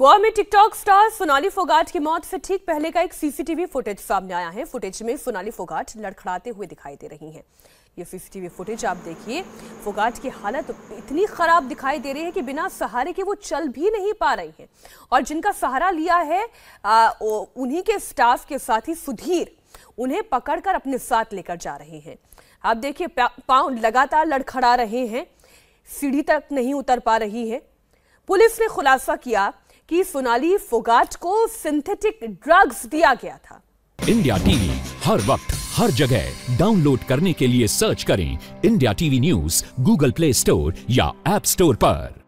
गोवा में TikTok star Sonali Phogat की मौत से ठीक पहले का एक सीसीटीवी फुटेज सामने आया है फुटेज में सोनाली फोगाट लड़खड़ाते हुए दिखाई दे रही हैं ये सीसीटीवी फुटेज आप देखिए फोगाट की हालत तो इतनी खराब दिखाई दे रही है कि बिना सहारे के वो चल भी नहीं पा रही हैं और जिनका सहारा लिया है उन्ही उन्हीं के स्टाफ के साथ ही सुधीर उन्हें पकड़कर अपने साथ लेकर जा रहे हैं आप देखिए पाव लगातार लड़खड़ा रहे हैं सीढ़ी तक नहीं उतर पा रही है पुलिस ने खुलासा किया कि सोनाली फोगाट को सिंथेटिक ड्रग्स दिया गया था इंडिया टीवी हर वक्त हर जगह डाउनलोड करने के लिए सर्च करें India TV news Google Play Store या एप स्टोर पर